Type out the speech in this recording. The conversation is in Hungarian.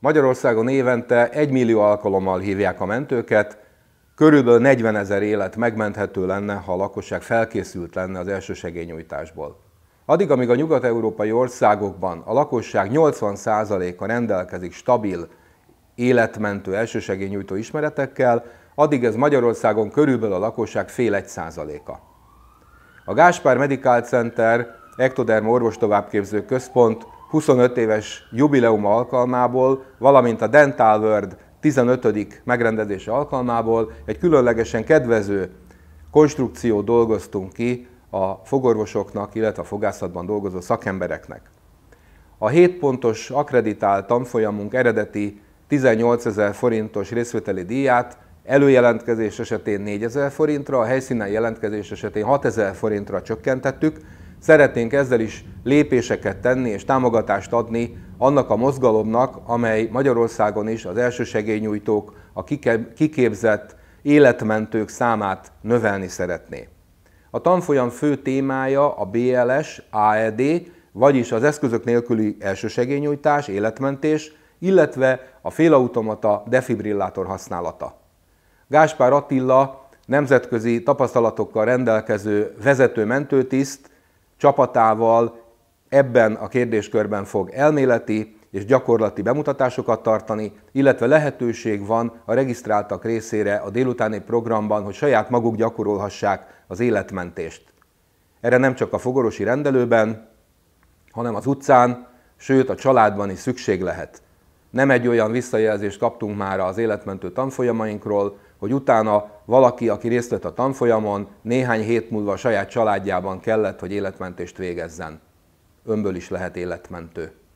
Magyarországon évente 1 millió alkalommal hívják a mentőket, körülbelül 40 ezer élet megmenthető lenne, ha a lakosság felkészült lenne az elsősegélynyújtásból. Addig, amíg a nyugat-európai országokban a lakosság 80%-a rendelkezik stabil, életmentő elsősegélynyújtó ismeretekkel, addig ez Magyarországon körülbelül a lakosság fél egy százaléka. A Gáspár Medical Center Ektoderm Továbbképző Központ 25 éves jubileum alkalmából, valamint a Dental World 15. megrendezése alkalmából egy különlegesen kedvező konstrukciót dolgoztunk ki a fogorvosoknak, illetve a fogászatban dolgozó szakembereknek. A 7 pontos akreditált tanfolyamunk eredeti 18 ezer forintos részvételi díját előjelentkezés esetén 4 ezer forintra, a helyszínen jelentkezés esetén 6 ezer forintra csökkentettük. Szeretnénk ezzel is lépéseket tenni és támogatást adni annak a mozgalomnak, amely Magyarországon is az elsősegélynyújtók, a kiképzett életmentők számát növelni szeretné. A tanfolyam fő témája a BLS, AED, vagyis az eszközök nélküli elsősegélynyújtás, életmentés, illetve a félautomata defibrillátor használata. Gáspár Attila nemzetközi tapasztalatokkal rendelkező vezető mentőtiszt csapatával ebben a kérdéskörben fog elméleti és gyakorlati bemutatásokat tartani, illetve lehetőség van a regisztráltak részére a délutáni programban, hogy saját maguk gyakorolhassák az életmentést. Erre nem csak a fogorosi rendelőben, hanem az utcán, sőt a családban is szükség lehet. Nem egy olyan visszajelzést kaptunk már az életmentő tanfolyamainkról, hogy utána valaki, aki részt vett a tanfolyamon, néhány hét múlva a saját családjában kellett, hogy életmentést végezzen önből is lehet életmentő.